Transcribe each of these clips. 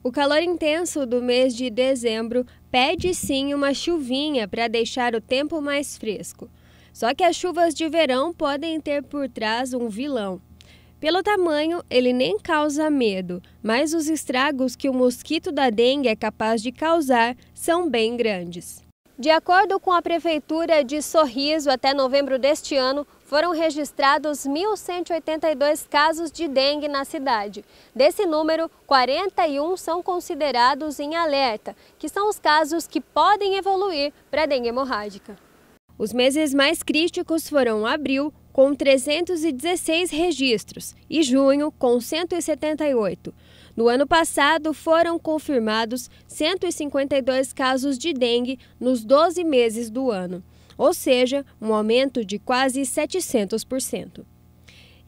O calor intenso do mês de dezembro pede sim uma chuvinha para deixar o tempo mais fresco. Só que as chuvas de verão podem ter por trás um vilão. Pelo tamanho, ele nem causa medo, mas os estragos que o mosquito da dengue é capaz de causar são bem grandes. De acordo com a Prefeitura de Sorriso, até novembro deste ano, foram registrados 1.182 casos de dengue na cidade. Desse número, 41 são considerados em alerta, que são os casos que podem evoluir para dengue hemorrágica. Os meses mais críticos foram abril, com 316 registros, e junho, com 178. No ano passado, foram confirmados 152 casos de dengue nos 12 meses do ano, ou seja, um aumento de quase 700%.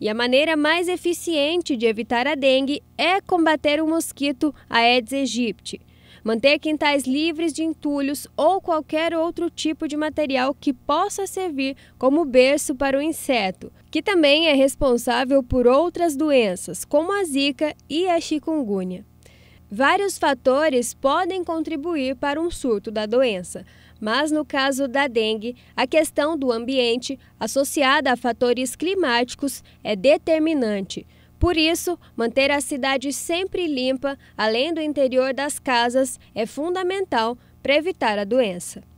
E a maneira mais eficiente de evitar a dengue é combater o mosquito Aedes aegypti, manter quintais livres de entulhos ou qualquer outro tipo de material que possa servir como berço para o inseto, que também é responsável por outras doenças, como a zika e a chikungunya. Vários fatores podem contribuir para um surto da doença, mas no caso da dengue, a questão do ambiente, associada a fatores climáticos, é determinante. Por isso, manter a cidade sempre limpa, além do interior das casas, é fundamental para evitar a doença.